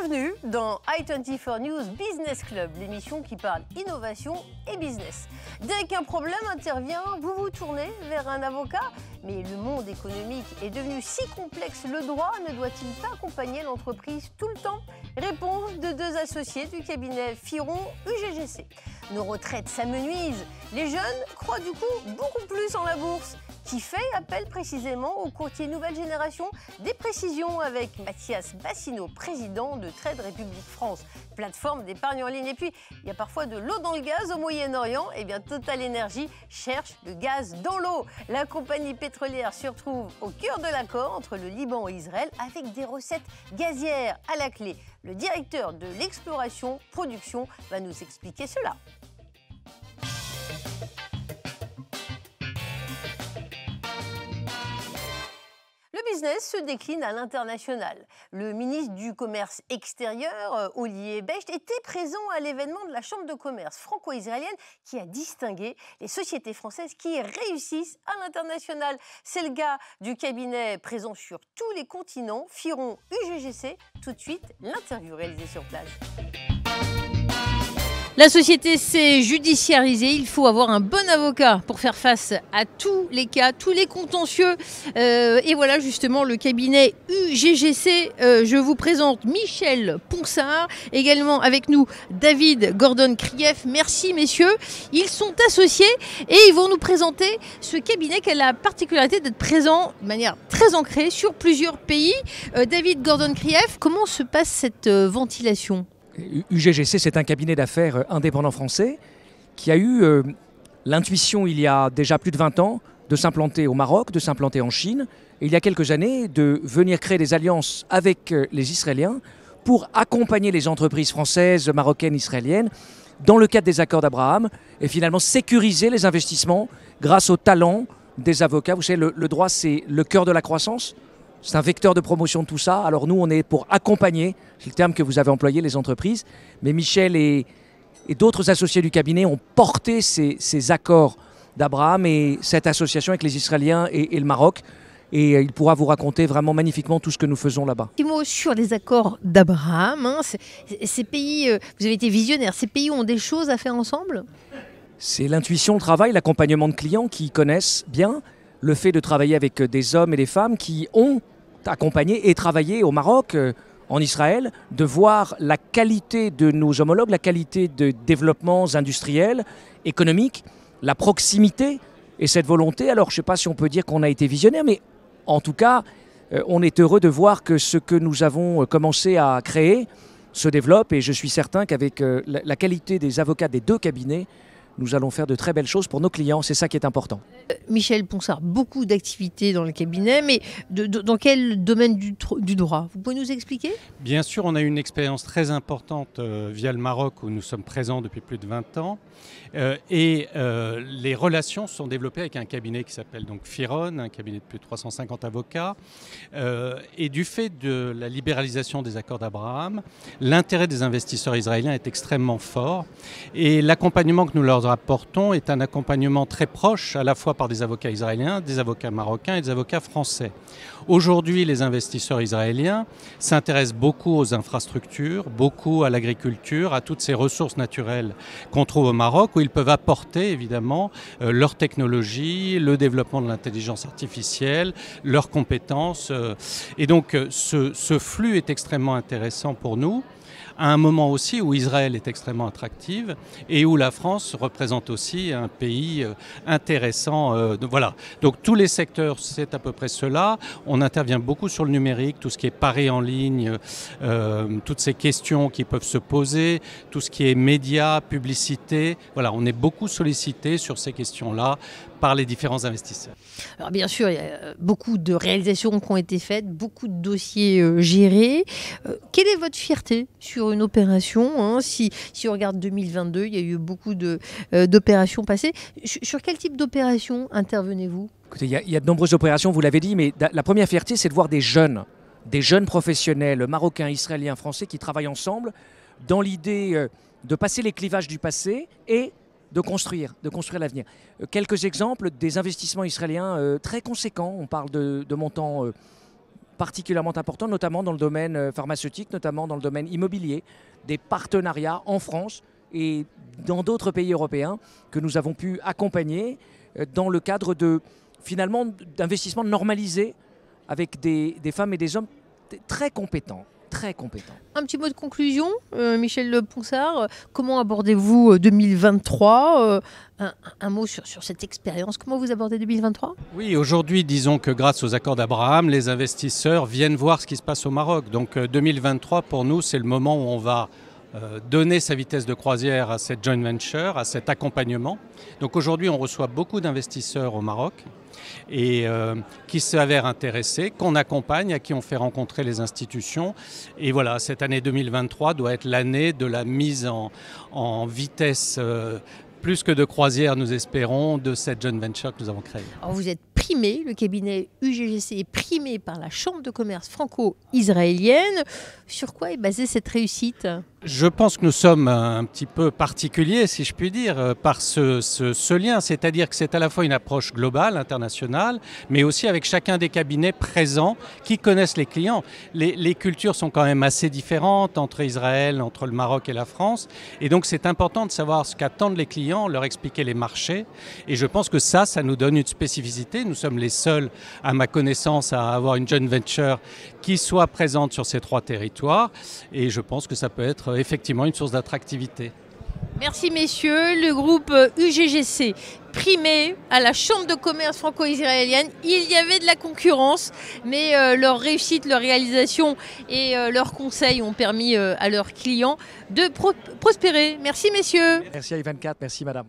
Bienvenue dans i24 News Business Club, l'émission qui parle innovation et business. Dès qu'un problème intervient, vous vous tournez vers un avocat mais le monde économique est devenu si complexe, le droit ne doit-il pas accompagner l'entreprise tout le temps Réponse de deux associés du cabinet Firon UGGC. Nos retraites s'amenuisent, les jeunes croient du coup beaucoup plus en la bourse qui fait appel précisément au courtiers nouvelle génération. Des précisions avec Mathias Bassino, président de Trade République France, plateforme d'épargne en ligne. Et puis, il y a parfois de l'eau dans le gaz au Moyen-Orient. Eh bien, Total Energy cherche le gaz dans l'eau. La compagnie pétrolière se retrouve au cœur de l'accord entre le Liban et Israël avec des recettes gazières à la clé. Le directeur de l'exploration production va nous expliquer cela. Le business se décline à l'international. Le ministre du Commerce extérieur, euh, Olivier Becht, était présent à l'événement de la Chambre de commerce franco-israélienne qui a distingué les sociétés françaises qui réussissent à l'international. C'est le gars du cabinet présent sur tous les continents, Firon UGGC. Tout de suite, l'interview réalisée sur place. La société s'est judiciarisée. Il faut avoir un bon avocat pour faire face à tous les cas, tous les contentieux. Euh, et voilà justement le cabinet UGGC. Euh, je vous présente Michel Ponsard, également avec nous David Gordon krieff Merci messieurs. Ils sont associés et ils vont nous présenter ce cabinet qui a la particularité d'être présent de manière très ancrée sur plusieurs pays. Euh, David Gordon krieff comment se passe cette ventilation UGGC, c'est un cabinet d'affaires euh, indépendant français qui a eu euh, l'intuition il y a déjà plus de 20 ans de s'implanter au Maroc, de s'implanter en Chine, et il y a quelques années de venir créer des alliances avec euh, les Israéliens pour accompagner les entreprises françaises, marocaines, israéliennes dans le cadre des accords d'Abraham et finalement sécuriser les investissements grâce au talent des avocats. Vous savez, le droit, c'est le cœur de la croissance, c'est un vecteur de promotion de tout ça. Alors nous, on est pour accompagner c'est le terme que vous avez employé, les entreprises. Mais Michel et, d'autres associés du cabinet ont porté ces, accords d'Abraham et cette association avec les Israéliens et, le Maroc et euh, il pourra vous raconter vraiment magnifiquement tout ce que nous faisons là-bas. Petit mot sur les accords d'Abraham. Hein. ces pays, euh, vous avez été visionnaire, ces pays ont des choses à faire ensemble C'est l'intuition, le travail, l'accompagnement de clients qui connaissent bien le fait de travailler avec euh, des hommes et des femmes qui ont accompagné et travaillé au Maroc en Israël, de voir la qualité de nos homologues, la qualité de développements industriels, économiques, la proximité et cette volonté. Alors, je ne sais pas si on peut dire qu'on a été visionnaire, mais en tout cas, euh, on est heureux de voir que ce que nous avons euh, commencé à créer se développe et je suis certain qu'avec euh, la qualité des avocats des deux cabinets, nous allons faire de très belles choses pour nos clients. C'est ça qui est important. Euh, Michel Ponsard, beaucoup d'activités dans le cabinet, mais dans quel domaine du, droit Vous pouvez nous expliquer Bien sûr, on a eu une expérience très importante euh, via le Maroc où nous sommes présents depuis plus de 20 ans. Euh, et les relations se sont développées avec un cabinet qui s'appelle donc Firon, un cabinet de plus de 350 avocats. et du fait de la libéralisation des accords d'Abraham, l'intérêt des investisseurs israéliens est extrêmement fort. Et l'accompagnement que nous leur apportons est un accompagnement très proche, à la fois par des avocats israéliens, des avocats marocains et des avocats français. Aujourd'hui, les investisseurs israéliens s'intéressent beaucoup aux infrastructures, beaucoup à l'agriculture, à toutes ces ressources naturelles qu'on trouve au Maroc, où ils peuvent apporter évidemment euh, leur technologie, le développement de l'intelligence artificielle, leurs compétences. Euh. et donc, euh, ce flux est extrêmement intéressant pour nous à un moment aussi où Israël est extrêmement attractive et où la France représente aussi un pays euh, intéressant. Euh, voilà. Donc tous les secteurs, c'est à peu près cela. On intervient beaucoup sur le numérique, tout ce qui est paré en ligne, euh, toutes ces questions qui peuvent se poser, tout ce qui est médias, publicité. Voilà, on est beaucoup sollicité sur ces questions-là par les différents investisseurs Alors bien sûr, il y a euh, beaucoup de réalisations qui ont été faites, beaucoup de dossiers euh, gérés. Euh, quelle est votre fierté sur une opération hein, si, si on regarde 2022, il y a eu beaucoup d'opérations passées. Sur, quel type d'opération intervenez-vous il y, a, il y a de nombreuses opérations, vous l'avez dit, mais la première fierté, c'est de voir des jeunes, des jeunes professionnels marocains, israéliens, français qui travaillent ensemble dans l'idée de passer les clivages du passé et de construire, de construire l'avenir. Euh, quelques exemples des investissements israéliens euh, très conséquents. On parle de, montants euh, particulièrement importants, notamment dans le domaine pharmaceutique, notamment dans le domaine immobilier, des partenariats en France et dans d'autres pays européens que nous avons pu accompagner dans le cadre de finalement d'investissements normalisés avec des femmes et des hommes très compétents, très compétent. Un petit mot de conclusion, euh, Michel Ponsard. Euh, comment abordez-vous 2023 euh, un, un, mot sur, sur cette expérience. Comment vous abordez 2023 Oui, aujourd'hui, disons que grâce aux accords d'Abraham, les investisseurs viennent voir ce qui se passe au Maroc. Donc 2023, pour nous, c'est le moment où on va euh, donner sa vitesse de croisière à cette joint venture, à cet accompagnement. Donc aujourd'hui, on reçoit beaucoup d'investisseurs au Maroc et euh, qui s'avèrent intéressés, qu'on accompagne, à qui on fait rencontrer les institutions. Et voilà, cette année 2023 doit être l'année de la mise en, vitesse. Euh, plus que de croisière, nous espérons, de cette joint venture que nous avons créée. Alors vous êtes primé, le cabinet UGGC est primé par la Chambre de commerce franco-israélienne. Sur quoi est basée cette réussite je pense que nous sommes un petit peu particuliers, si je puis dire, euh, par ce, lien. C'est-à-dire que c'est à la fois une approche globale, internationale, mais aussi avec chacun des cabinets présents qui connaissent les clients. Les, les cultures sont quand même assez différentes entre Israël, entre le Maroc et la France. Et donc c'est important de savoir ce qu'attendent les clients, leur expliquer les marchés. Et je pense que ça, ça nous donne une spécificité. Nous sommes les seuls, à ma connaissance, à avoir une joint venture qui soit présente sur ces trois territoires. Et je pense que ça peut être euh, effectivement une source d'attractivité. Merci messieurs. Le groupe UGGC euh, primé à la Chambre de commerce franco-israélienne. Il y avait de la concurrence, mais euh, leur réussite, leur réalisation et leurs conseils ont permis à leurs clients de prospérer. Merci messieurs. Merci à I24, merci madame.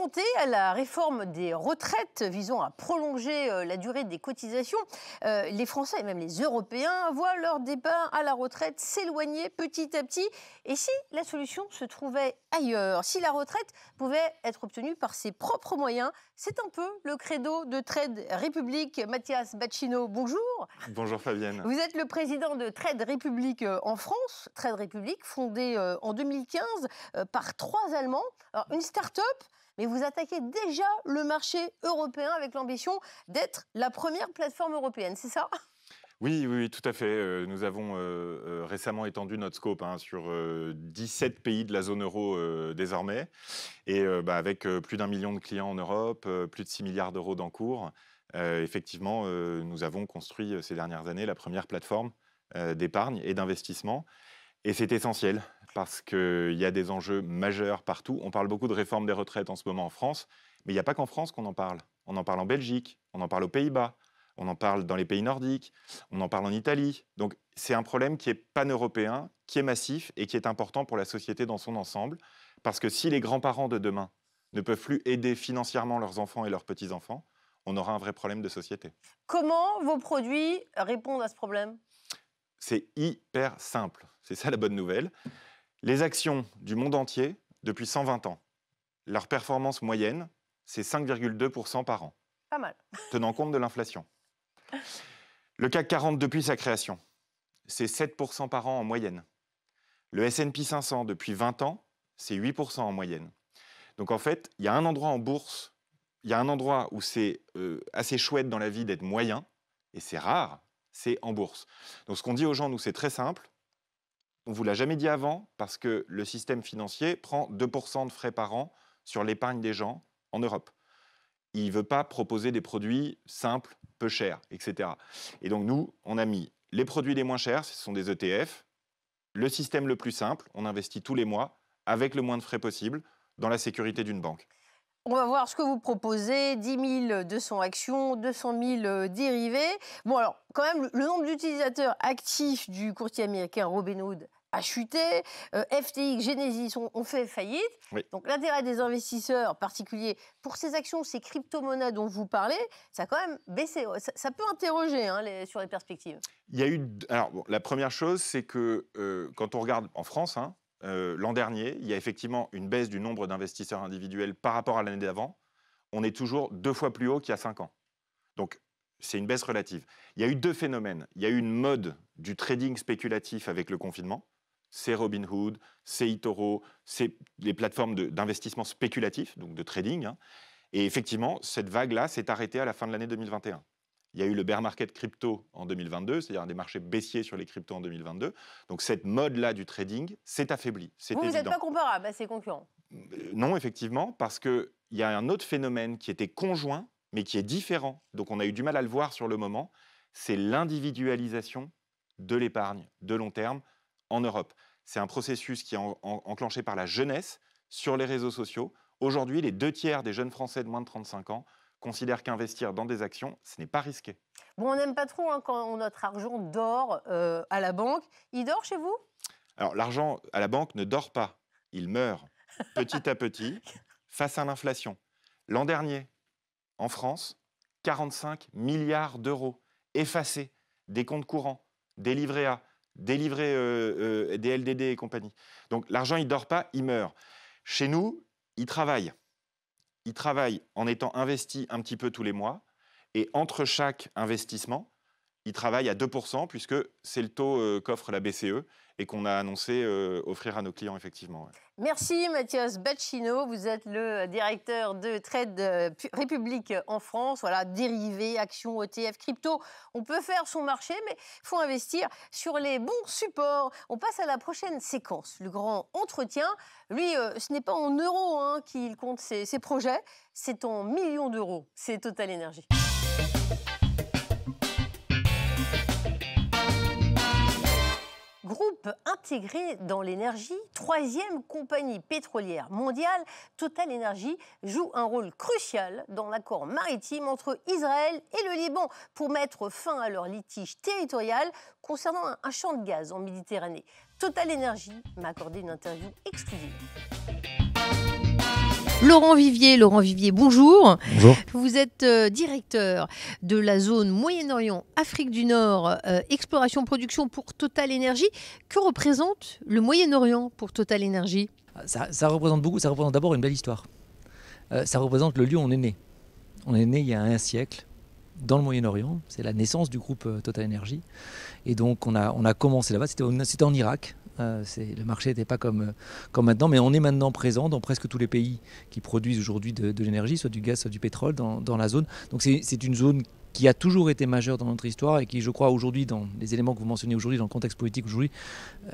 confrontés à la réforme des retraites visant à prolonger euh, la durée des cotisations, euh, les Français et même les Européens voient leur départ à la retraite s'éloigner petit à petit. Et si la solution se trouvait ailleurs, si la retraite pouvait être obtenue par ses propres moyens, c'est un peu le credo de Trade République. Mathias Baccino, bonjour. Bonjour Fabienne. Vous êtes le président de Trade République euh, en France. Trade République fondée en 2015 par trois Allemands. une start-up, mais vous attaquez déjà le marché européen avec l'ambition d'être la première plateforme européenne, c'est ça oui, oui, tout à fait. Euh, nous avons euh, euh, récemment étendu notre scope hein, sur 17 pays de la zone euro désormais. Et bah, avec plus d'un million de clients en Europe, plus de 6 milliards d'euros d'encours, effectivement, nous avons construit ces dernières années la première plateforme d'épargne et d'investissement. Et c'est essentiel parce qu'il y a des enjeux majeurs partout. On parle beaucoup de réforme des retraites en ce moment en France, mais il n'y a pas qu'en France qu'on en parle. On en parle en Belgique, on en parle aux Pays-Bas, on en parle dans les pays nordiques, on en parle en Italie. Donc c'est un problème qui est pan-européen, qui est massif et qui est important pour la société dans son ensemble, parce que si les grands-parents de demain ne peuvent plus aider financièrement leurs enfants et leurs petits-enfants, on aura un vrai problème de société. Comment vos produits répondent à ce problème C'est hyper simple, c'est ça la bonne nouvelle. Les actions du monde entier depuis 120 ans. Leur performance moyenne, c'est 5,2% par an. Pas mal. Tenant compte de l'inflation. Le CAC 40 depuis sa création, c'est 7% par an en moyenne. Le SP 500 depuis 20 ans, c'est 8% en moyenne. Donc en fait, il y a un endroit en bourse, il y a un endroit où c'est euh, assez chouette dans la vie d'être moyen, et c'est rare, c'est en bourse. Donc ce qu'on dit aux gens, nous, c'est très simple. On ne vous l'a jamais dit avant, parce que le système financier prend 2% de frais par an sur l'épargne des gens en Europe. Il ne veut pas proposer des produits simples, peu chers, etc. Et donc nous, on a mis les produits les moins chers, ce sont des ETF, le système le plus simple, on investit tous les mois, avec le moins de frais possible, dans la sécurité d'une banque. On va voir ce que vous proposez 10 200 actions, 200 000 euh, dérivés. Bon, alors, quand même, le nombre d'utilisateurs actifs du courtier américain Robinhood a chuté. Euh, FTX, Genesis ont, fait faillite. Donc l'intérêt des investisseurs particuliers pour ces actions, ces crypto-monnaies dont vous parlez, ça a quand même baissé. Ça, peut interroger hein, sur les perspectives. Il y a eu. Alors, la première chose, c'est que euh, quand on regarde en France, hein, euh, l'an dernier, il y a effectivement une baisse du nombre d'investisseurs individuels par rapport à l'année d'avant. On est toujours deux fois plus haut qu'il y a cinq ans. Donc, c'est une baisse relative. Il y a eu deux phénomènes. Il y a eu une mode du trading spéculatif avec le confinement. C'est Robinhood, c'est Itoro, c'est les plateformes d'investissement spéculatif, donc de trading. Hein. Et effectivement, cette vague-là s'est arrêtée à la fin de l'année 2021. Il y a eu le bear market crypto en 2022, c'est-à-dire des marchés baissiers sur les cryptos en 2022. Donc cette mode-là du trading s'est affaiblie. Vous n'êtes pas comparable à ses concurrents euh, Non, effectivement, parce qu'il y a un autre phénomène qui était conjoint, mais qui est différent. Donc on a eu du mal à le voir sur le moment. C'est l'individualisation de l'épargne de long terme en Europe. C'est un processus qui est enclenché par la jeunesse sur les réseaux sociaux. Aujourd'hui, les deux tiers des jeunes Français de moins de 35 ans considère qu'investir dans des actions, ce n'est pas risqué. Bon, on n'aime pas trop hein, quand notre argent dort euh, à la banque. Il dort chez vous Alors, l'argent à la banque ne dort pas. Il meurt petit à petit face à l'inflation. L'an dernier, en France, 45 milliards d'euros effacés des comptes courants, des livrets A, des livrets euh, euh des LDD et compagnie. Donc l'argent, il ne dort pas, il meurt. Chez nous, il travaille. Il travaille en étant investi un petit peu tous les mois. Et entre chaque investissement, il travaille à 2%, puisque c'est le taux euh, qu'offre la BCE et qu'on a annoncé euh, offrir à nos clients, effectivement. Merci Mathias Bacchino, vous êtes le directeur de Trade euh, République en France, voilà, dérivés, actions, ETF, crypto, on peut faire son marché, mais il faut investir sur les bons supports. On passe à la prochaine séquence, le grand entretien. Lui, euh, ce n'est pas en euros hein, qu'il compte ses, projets, c'est en millions d'euros, c'est Total Energy. groupe intégrée dans l'énergie, troisième compagnie pétrolière mondiale, Total Energy joue un rôle crucial dans l'accord maritime entre Israël et le Liban pour mettre fin à leur litige territorial concernant un, champ de gaz en Méditerranée. Total Energy m'a accordé une interview exclusive. Laurent Vivier. Laurent Vivier, bonjour. Bonjour. Vous êtes euh, directeur de la zone Moyen-Orient, Afrique du Nord, euh, exploration, production pour Total Énergie. Que représente le Moyen-Orient pour Total Énergie ça, représente beaucoup. Ça représente d'abord une belle histoire. Euh, ça représente le lieu où on est né. On est né il y a un siècle dans le Moyen-Orient. C'est la naissance du groupe Total Energy. Et donc, on a, on a commencé là-bas. C'était en Irak. Euh, le marché n'était pas euh, comme, maintenant, mais on est maintenant présent dans presque tous les pays qui produisent aujourd'hui de, l'énergie, soit du gaz, soit du pétrole, dans, la zone. Donc c'est une zone qui a toujours été majeure dans notre histoire et qui, je crois, aujourd'hui, dans les éléments que vous mentionnez aujourd'hui, dans le contexte politique aujourd'hui,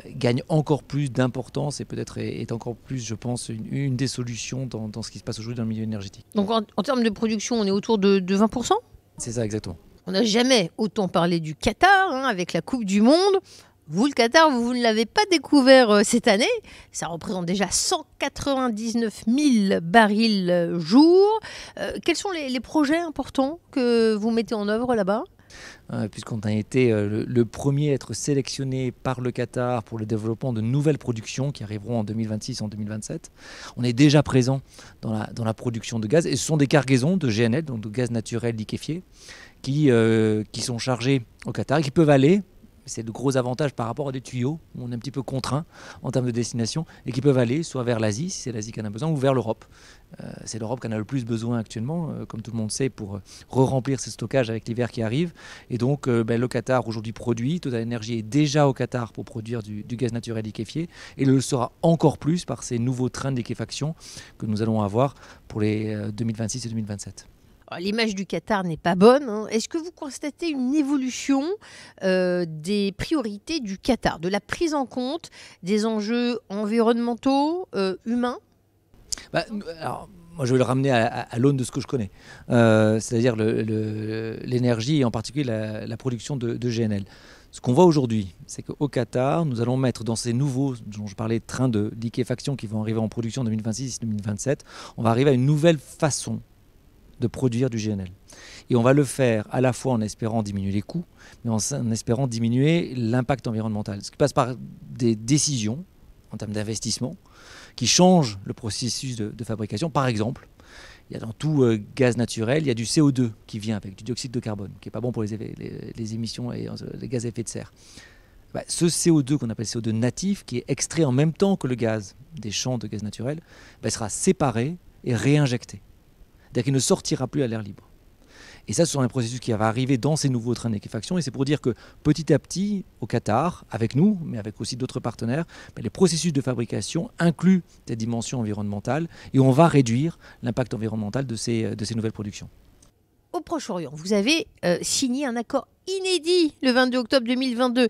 euh, gagne encore plus d'importance et peut-être est, encore plus, je pense, une, des solutions dans, ce qui se passe aujourd'hui dans le milieu énergétique. Donc en, termes de production, on est autour de, 20% C'est ça, exactement. On n'a jamais autant parlé du Qatar hein, avec la Coupe du Monde. Vous, le Qatar, vous ne l'avez pas découvert euh, cette année. Ça représente déjà 199 000 barils euh, jour. Euh, quels sont les, projets importants que vous mettez en œuvre là-bas ah, Puisqu'on a été le, premier à être sélectionné par le Qatar pour le développement de nouvelles productions qui arriveront en 2026 en 2027, on est déjà présent dans la, dans la production de gaz. Et ce sont des cargaisons de GNL, donc de gaz naturel liquéfié, qui, qui sont chargées au Qatar et qui peuvent aller c'est de gros avantages par rapport à des tuyaux où on est un petit peu contraint en termes de destination et qui peuvent aller soit vers l'Asie, si c'est l'Asie qui en a besoin, ou vers l'Europe. Euh, c'est l'Europe qui en a le plus besoin actuellement, euh, comme tout le monde sait, pour euh, re-remplir ses stockages avec l'hiver qui arrive. Et donc, ben, le Qatar aujourd'hui produit, toute l'énergie est déjà au Qatar pour produire du, du, gaz naturel liquéfié et le sera encore plus par ces nouveaux trains de liquéfaction que nous allons avoir pour les 2026 et 2027. Ah, l'image du Qatar n'est pas bonne. Hein. Est-ce que vous constatez une évolution euh, des priorités du Qatar, de la prise en compte des enjeux environnementaux, euh, humains bah, moi, je vais le ramener à, l'aune de ce que je connais, euh, c'est-à-dire l'énergie et en particulier la, production de, GNL. Ce qu'on voit aujourd'hui, c'est qu'au Qatar, nous allons mettre dans ces nouveaux, dont je parlais, trains de liquéfaction qui vont arriver en production en 2026-2027, on va arriver à une nouvelle façon de produire du GNL. Et on va le faire à la fois en espérant diminuer les coûts, mais en, espérant diminuer l'impact environnemental. Ce qui passe par des décisions en termes d'investissement qui changent le processus de, fabrication. Par exemple, il y a dans tout euh, gaz naturel, il y a du CO2 qui vient avec du dioxyde de carbone, qui n'est pas bon pour les, émissions et euh, les gaz à effet de serre. Bah, ce CO2 qu'on appelle CO2 natif, qui est extrait en même temps que le gaz des champs de gaz naturel, bah, sera séparé et réinjecté. C'est-à-dire qu'il ne sortira plus à l'air libre. Et ça, ce sont un processus qui va arriver dans ces nouveaux trains d'équifaction. Et c'est pour dire que petit à petit, au Qatar, avec nous, mais avec aussi d'autres partenaires, les processus de fabrication incluent des dimensions environnementales et on va réduire l'impact environnemental de ces, de ces nouvelles productions. Au Proche-Orient, vous avez euh, signé un accord inédit le 22 octobre 2022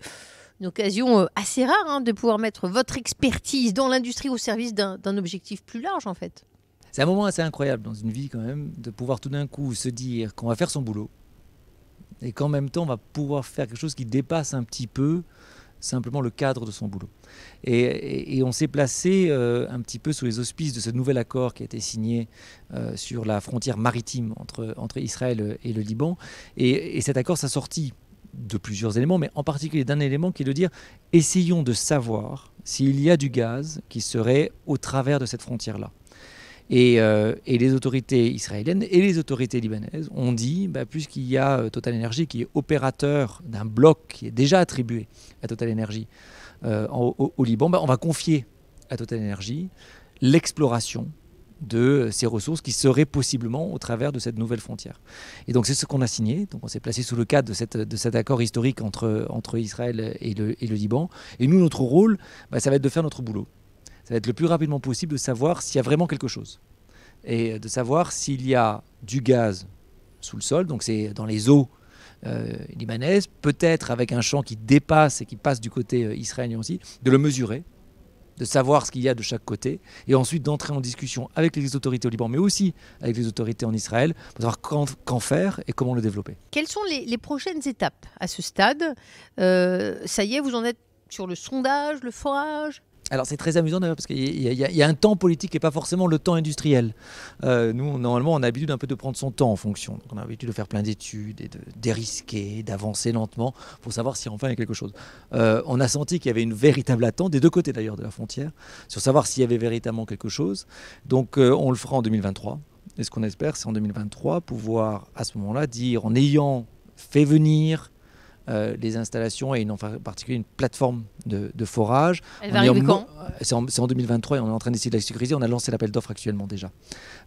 une occasion euh, assez rare hein, de pouvoir mettre votre expertise dans l'industrie au service d'un objectif plus large en fait. C'est un moment assez incroyable dans une vie quand même de pouvoir tout d'un coup se dire qu'on va faire son boulot et qu'en même temps on va pouvoir faire quelque chose qui dépasse un petit peu simplement le cadre de son boulot. Et, on s'est placé euh, un petit peu sous les auspices de ce nouvel accord qui a été signé euh, sur la frontière maritime entre, entre Israël et le Liban. Et, et cet accord s'est sorti de plusieurs éléments, mais en particulier d'un élément qui est de dire essayons de savoir s'il y a du gaz qui serait au travers de cette frontière-là. Euh, et, les autorités israéliennes et les autorités libanaises ont dit, bah, puisqu'il y a euh, Total Energy qui est opérateur d'un bloc qui est déjà attribué à Total Energy euh, au, Liban, bah, on va confier à Total Energy l'exploration de ces ressources qui seraient possiblement au travers de cette nouvelle frontière. Et donc c'est ce qu'on a signé, donc on s'est placé sous le cadre de, cet accord historique entre, Israël et le, Liban. Et nous, notre rôle, bah, ça va être de faire notre boulot ça va être le plus rapidement possible de savoir s'il y a vraiment quelque chose. Et euh, de savoir s'il y a du gaz sous le sol, donc c'est dans les eaux euh, libanaises, peut-être avec un champ qui dépasse et qui passe du côté euh, israélien aussi, de le mesurer, de savoir ce qu'il y a de chaque côté, et ensuite d'entrer en discussion avec les autorités au Liban, mais aussi avec les autorités en Israël, pour savoir quand, faire et comment le développer. Quelles sont les, prochaines étapes à ce stade Ça y est, vous en êtes sur le sondage, le forage alors c'est très amusant d'ailleurs parce qu'il y, a un temps politique et pas forcément le temps industriel. Euh, nous, normalement, on a l'habitude un peu de prendre son temps en fonction. on a l'habitude de faire plein d'études et de dérisquer, d'avancer lentement pour savoir si enfin il y a quelque chose. Euh, on a senti qu'il y avait une véritable attente, des deux côtés d'ailleurs de la frontière, sur savoir s'il y avait véritablement quelque chose. Donc euh, on le fera en 2023. Et ce qu'on espère, c'est en 2023 pouvoir à ce moment-là dire en ayant fait venir les euh, installations et en particulier une plateforme de, forage. Elle va arriver quand euh, C'est en, 2023 et on est en train d'essayer de la sécuriser. On a lancé l'appel d'offres actuellement déjà.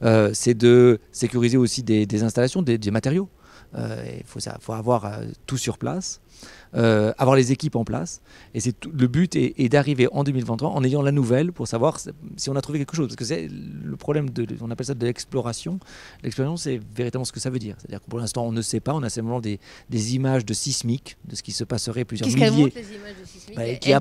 Euh, c'est de sécuriser aussi des, installations, des, matériaux. Il faut, avoir tout sur place. Euh, avoir les équipes en place. Et c'est le but est, d'arriver en 2023 en ayant la nouvelle pour savoir si on a trouvé quelque chose. Parce que c'est le problème de, on appelle ça de l'exploration. L'exploration, c'est véritablement ce que ça veut dire. C'est-à-dire que pour l'instant, on ne sait pas. On a simplement des, des, images de sismiques, de ce qui se passerait plusieurs quest milliers. Bah, qui, a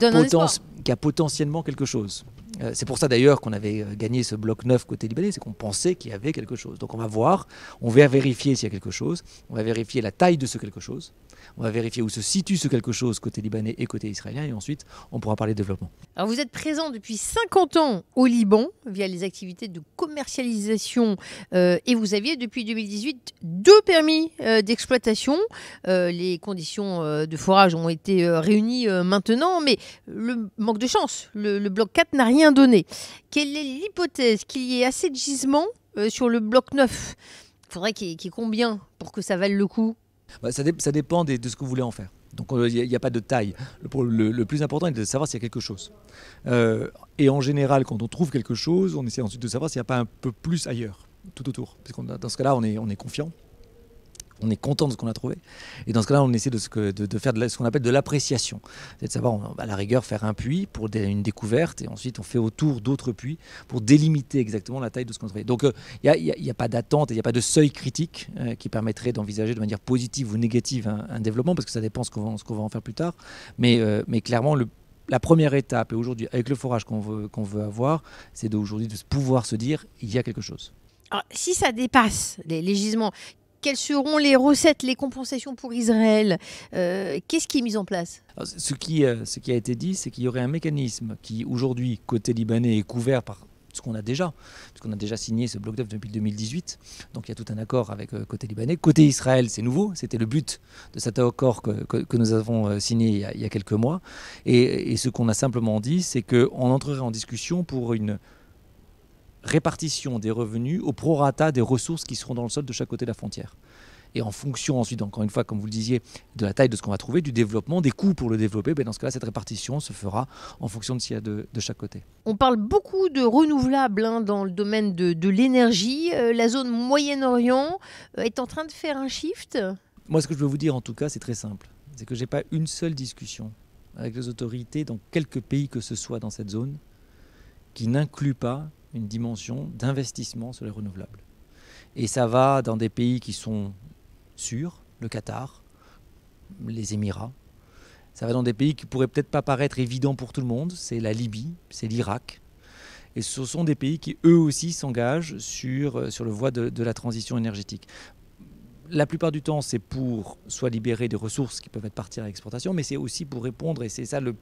a potentiellement quelque chose. Euh, c'est pour ça d'ailleurs qu'on avait euh, gagné ce bloc 9 côté libanais, c'est qu'on pensait qu'il y avait quelque chose. Donc on va voir, on va vérifier s'il y a quelque chose, on va vérifier la taille de ce quelque chose, on va vérifier où se situe ce quelque chose côté libanais et côté israélien et ensuite on pourra parler de développement. Alors vous êtes présent depuis 50 ans au Liban via les activités de commercialisation euh, et vous aviez depuis 2018 deux permis euh, d'exploitation. Euh, les conditions de forage ont été réunies maintenant mais le manque de chance, le, bloc 4 n'a rien donné. Quelle est l'hypothèse qu'il y ait assez de gisements sur le bloc 9 faudrait qu'il ait combien pour que ça vaille le coup bah, ça, dépend de ce que vous voulez en faire. Donc il euh, n'y a, pas de taille. Le, plus important est de savoir s'il y a quelque chose. Euh, et en général, quand on trouve quelque chose, on essaie ensuite de savoir s'il n'y a pas un peu plus ailleurs, tout autour. Parce dans ce cas-là, on est confiant on est content de ce qu'on a trouvé. Et dans ce cas-là, on essaie de, faire ce qu'on appelle de l'appréciation. C'est de savoir, à la rigueur, faire un puits pour une découverte, et ensuite on fait autour d'autres puits pour délimiter exactement la taille de ce qu'on a trouvé. Donc euh, il n'y a, pas d'attente, il n'y a pas de seuil critique euh, qui permettrait d'envisager de manière positive ou négative un, développement, parce que ça dépend ce qu'on va, en faire plus tard. Mais, euh, clairement, la première étape, et aujourd'hui, avec le forage qu'on veut, avoir, c'est d'aujourd'hui de pouvoir se dire, il y a quelque chose. Alors, si ça dépasse les gisements, quelles seront les recettes, les compensations pour Israël euh, Qu'est-ce qui est mis en place euh, ce, qui, a été dit, c'est qu'il y aurait un mécanisme qui, aujourd'hui, côté libanais, est couvert par ce qu'on a déjà, qu'on a déjà signé ce bloc d'off depuis 2018. Donc il y a tout un accord avec euh, côté libanais. Côté Israël, c'est nouveau. C'était le but de cet accord que, nous avons signé il y, a, quelques mois. et ce qu'on a simplement dit, c'est qu'on entrerait en discussion pour une répartition des revenus au prorata des ressources qui seront dans le sol de chaque côté de la frontière. Et en fonction ensuite, encore une fois, comme vous le disiez, de la taille de ce qu'on va trouver, du développement, des coûts pour le développer, ben dans ce cas-là, cette répartition se fera en fonction de ce qu'il y a de, de, chaque côté. On parle beaucoup de renouvelables hein, dans le domaine de, de l'énergie. Euh, la zone Moyen-Orient euh, est en train de faire un shift Moi, ce que je veux vous dire, en tout cas, c'est très simple. C'est que je n'ai pas une seule discussion avec les autorités dans quelques pays que ce soit dans cette zone qui n'inclut pas une dimension d'investissement sur les renouvelables. Et ça va dans des pays qui sont sûrs, le Qatar, les Émirats. Ça va dans des pays qui pourraient peut-être pas paraître évident pour tout le monde. C'est la Libye, c'est l'Irak. Et ce sont des pays qui, eux aussi, s'engagent sur, euh, sur le voie de, la transition énergétique la plupart du temps, c'est pour soit libérer des ressources qui peuvent être parties à l'exportation, mais c'est aussi pour répondre, et c'est ça le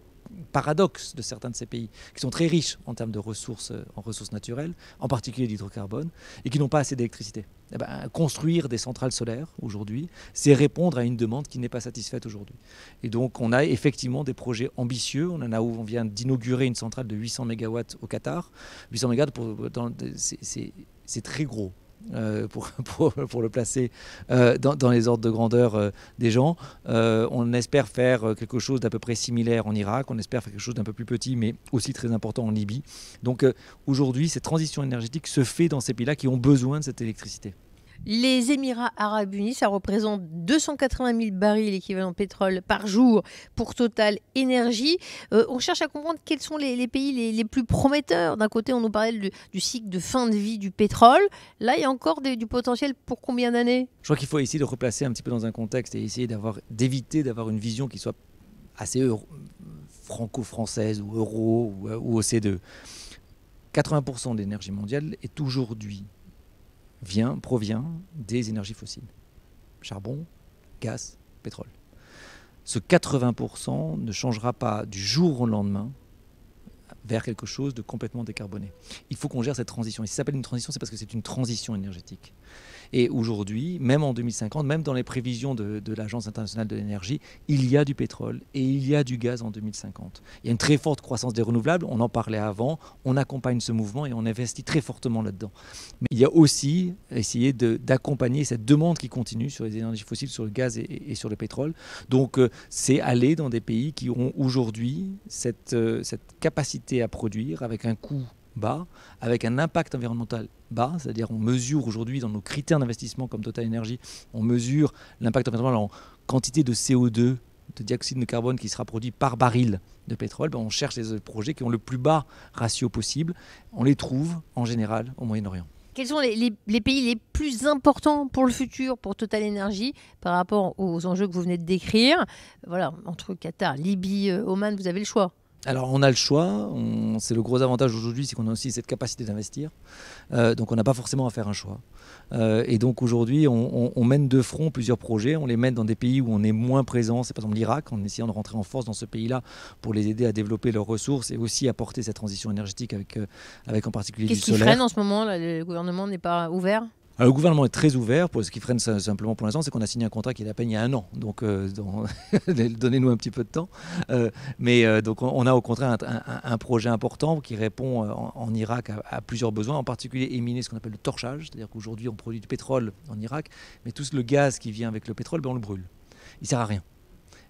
paradoxe de certains de ces pays, qui sont très riches en termes de ressources, en ressources naturelles, en particulier d'hydrocarbone, et qui n'ont pas assez d'électricité. Eh ben, construire des centrales solaires aujourd'hui, c'est répondre à une demande qui n'est pas satisfaite aujourd'hui. Et donc on a effectivement des projets ambitieux. On en a où on vient d'inaugurer une centrale de 800 MW au Qatar. 800 MW, c'est très gros euh, pour, le placer euh, dans, les ordres de grandeur euh, des gens. on espère faire quelque chose d'à peu près similaire en Irak, on espère faire quelque chose d'un peu plus petit, mais aussi très important en Libye. Donc aujourd'hui, cette transition énergétique se fait dans ces pays-là qui ont besoin de cette électricité. Les Émirats arabes unis, ça représente 280 000 barils équivalent pétrole par jour pour Total Énergie. Euh, on cherche à comprendre quels sont les, pays les, plus prometteurs. D'un côté, on nous parlait du, cycle de fin de vie du pétrole. Là, il y a encore du potentiel pour combien d'années Je crois qu'il faut essayer de replacer un petit peu dans un contexte et essayer d'avoir, d'éviter d'avoir une vision qui soit assez franco-française ou euro ou, ou OCDE. 80% de l'énergie mondiale est aujourd'hui vient, provient des énergies fossiles. Charbon, gaz, pétrole. Ce 80% ne changera pas du jour au lendemain vers quelque chose de complètement décarboné. Il faut qu'on gère cette transition. Et si ça s'appelle une transition, c'est parce que c'est une transition énergétique. Et aujourd'hui, même en 2050, même dans les prévisions de, l'Agence internationale de l'énergie, il y a du pétrole et il y a du gaz en 2050. Il y a une très forte croissance des renouvelables, on en parlait avant, on accompagne ce mouvement et on investit très fortement là-dedans. Mais il y a aussi essayer d'accompagner cette demande qui continue sur les énergies fossiles, sur le gaz et, sur le pétrole. Donc euh, c'est aller dans des pays qui ont aujourd'hui cette, euh, cette capacité à produire, avec un coût bas, avec un impact environnemental bas, c'est-à-dire on mesure aujourd'hui dans nos critères d'investissement comme Total Energy, on mesure l'impact environnemental en quantité de CO2 de dioxyde de carbone qui sera produit par baril de pétrole, ben, on cherche les projets qui ont le plus bas ratio possible. On les trouve en général au Moyen-Orient. Quels sont les, pays les plus importants pour le futur, pour Total Energy, par rapport aux enjeux que vous venez de décrire Voilà, entre Qatar, Libye, euh, Oman, vous avez le choix. Alors on a le choix, c'est le gros avantage aujourd'hui, c'est qu'on a aussi cette capacité d'investir, euh, donc on n'a pas forcément à faire un choix. Euh, et donc aujourd'hui, on, mène de front plusieurs projets, on les mène dans des pays où on est moins présent, c'est par exemple l'Irak, en essayant de rentrer en force dans ce pays-là pour les aider à développer leurs ressources et aussi apporter cette transition énergétique avec, euh, avec en particulier Qu'est-ce qui freine en ce moment Le gouvernement n'est pas ouvert le gouvernement est très ouvert. Pour ce qui freine simplement pour l'instant, c'est qu'on a signé un contrat qui est à peine il y a un an. Donc, euh, donnez-nous un petit peu de temps. Euh, mais euh, donc, on a au contraire un, projet important qui répond en, Irak à, plusieurs besoins, en particulier éminer ce qu'on appelle le torchage. C'est-à-dire qu'aujourd'hui, on produit du pétrole en Irak, mais tout le gaz qui vient avec le pétrole, ben, on le brûle. Il sert à rien.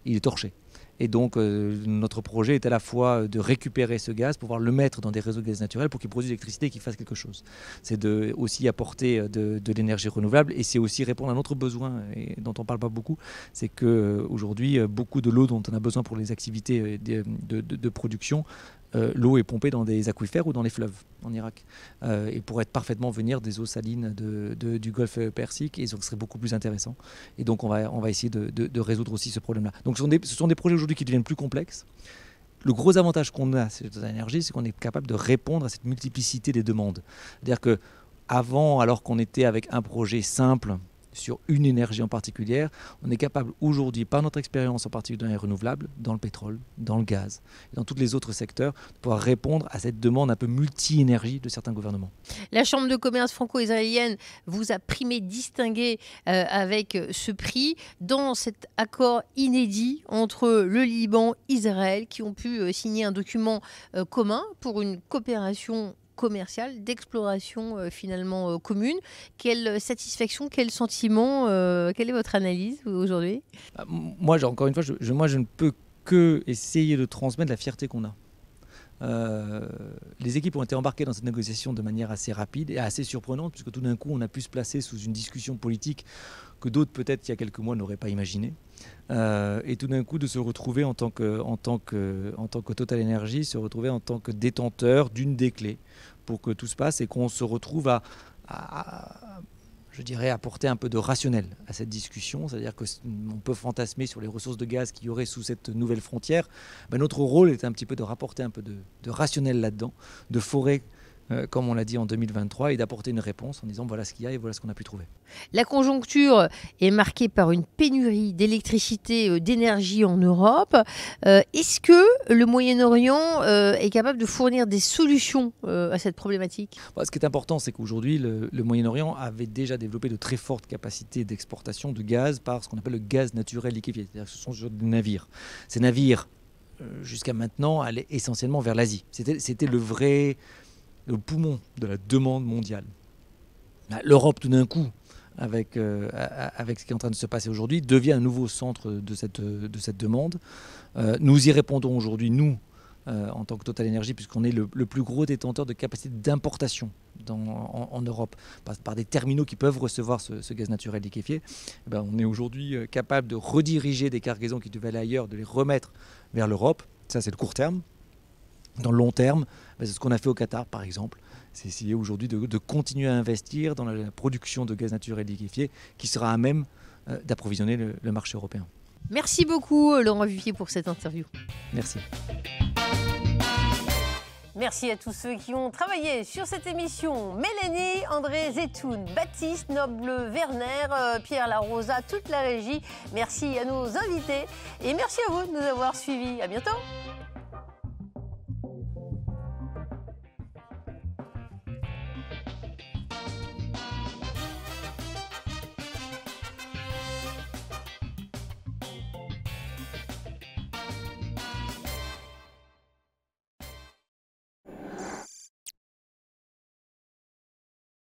Il est torché. Et donc, euh, notre projet est à la fois de récupérer ce gaz, pouvoir le mettre dans des réseaux de gaz naturel pour qu'il produise de l'électricité et qu'il fasse quelque chose. C'est de, aussi apporter euh, de, l'énergie renouvelable et c'est aussi répondre à notre besoin dont on ne parle pas beaucoup. C'est qu'aujourd'hui, euh, beaucoup de l'eau dont on a besoin pour les activités de production euh, l'eau est pompée dans des aquifères ou dans les fleuves en Irak. Euh, et pourrait parfaitement venir des eaux salines du golfe Persique, et ce serait beaucoup plus intéressant. Et donc on va, essayer de, résoudre aussi ce problème-là. Donc ce sont des, projets aujourd'hui qui deviennent plus complexes. Le gros avantage qu'on a cette l'énergie, c'est qu'on est capable de répondre à cette multiplicité des demandes. C'est-à-dire que avant, alors qu'on était avec un projet simple, sur une énergie en particulier. On est capable aujourd'hui, par notre expérience en particulier dans les renouvelables, dans le pétrole, dans le gaz, et dans tous les autres secteurs, de pouvoir répondre à cette demande un peu multi-énergie de certains gouvernements. La Chambre de commerce franco-israélienne vous a primé distingué euh, avec ce prix dans cet accord inédit entre le Liban, et Israël, qui ont pu euh, signer un document euh, commun pour une coopération commercial d'exploration euh, finalement euh, commune. Quelle satisfaction, quel sentiment, euh, quelle est votre analyse aujourd'hui bah, Moi, encore une fois, je, moi, je ne peux que essayer de transmettre la fierté qu'on a. Euh, les équipes ont été embarquées dans cette négociation de manière assez rapide et assez surprenante, puisque tout d'un coup, on a pu se placer sous une discussion politique que d'autres, peut-être il y a quelques mois, n'auraient pas imaginé. Euh, et tout d'un coup, de se retrouver en tant que, en tant que, en tant que Total Energy, se retrouver en tant que détenteur d'une des clés pour que tout se passe et qu'on se retrouve à je dirais, apporter un peu de rationnel à cette discussion, c'est-à-dire qu'on peut fantasmer sur les ressources de gaz qu'il y aurait sous cette nouvelle frontière. Ben, notre rôle est un petit peu de rapporter un peu de rationnel là-dedans, de forer euh, comme on l'a dit en 2023, et d'apporter une réponse en disant voilà ce qu'il y a et voilà ce qu'on a pu trouver. La conjoncture est marquée par une pénurie d'électricité, euh, d'énergie en Europe. Euh, est-ce que le Moyen-Orient est capable de fournir des solutions à cette problématique bah, Ce qui est important, c'est qu'aujourd'hui, le, Moyen-Orient avait déjà développé de très fortes capacités d'exportation de gaz par ce qu'on appelle le gaz naturel liquéfié, c'est-à-dire que ce sont des navires. Ces navires jusqu'à maintenant allaient essentiellement vers l'Asie. C'était le vrai le poumon de la demande mondiale. Bah, L'Europe, tout d'un coup, avec, euh, avec ce qui est en train de se passer aujourd'hui, devient un nouveau centre de cette, de cette demande. Euh, nous y répondons aujourd'hui, nous, euh, en tant que Total Energy, puisqu'on est le, plus gros détenteur de capacité d'importation en, en, Europe, par, par, des terminaux qui peuvent recevoir ce, gaz naturel liquéfié. Eh ben, on est aujourd'hui capable de rediriger des cargaisons qui devaient aller ailleurs, de les remettre vers l'Europe. Ça, c'est le court terme dans le long terme. Bah, c'est ce qu'on a fait au Qatar, par exemple. C'est essayer aujourd'hui de, continuer à investir dans la production de gaz naturel liquéfié qui sera à même euh, d'approvisionner le, marché européen. Merci beaucoup, euh, Laurent Vuillier pour cette interview. Merci. Merci à tous ceux qui ont travaillé sur cette émission. Mélanie, André Zetoun, Baptiste, Noble, Werner, euh, Pierre Larosa, toute la régie. Merci à nos invités et merci à vous de nous avoir suivis. À bientôt.